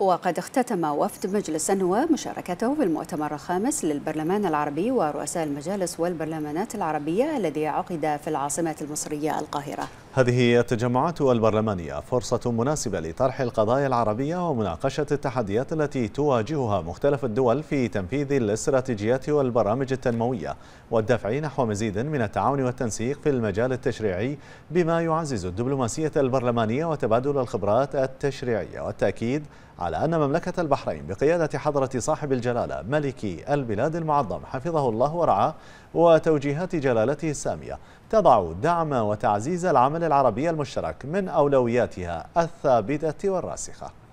وقد اختتم وفد مجلس النواب مشاركته في المؤتمر الخامس للبرلمان العربي ورؤساء المجالس والبرلمانات العربية الذي عقد في العاصمة المصرية القاهرة هذه التجمعات البرلمانية فرصة مناسبة لطرح القضايا العربية ومناقشة التحديات التي تواجهها مختلف الدول في تنفيذ الاستراتيجيات والبرامج التنموية والدفع نحو مزيد من التعاون والتنسيق في المجال التشريعي بما يعزز الدبلوماسية البرلمانية وتبادل الخبرات التشريعية والتأكيد على أن مملكة البحرين بقيادة حضرة صاحب الجلالة ملك البلاد المعظم حفظه الله ورعاه وتوجيهات جلالته السامية تضع دعم وتعزيز العمل العربية المشترك من أولوياتها الثابتة والراسخة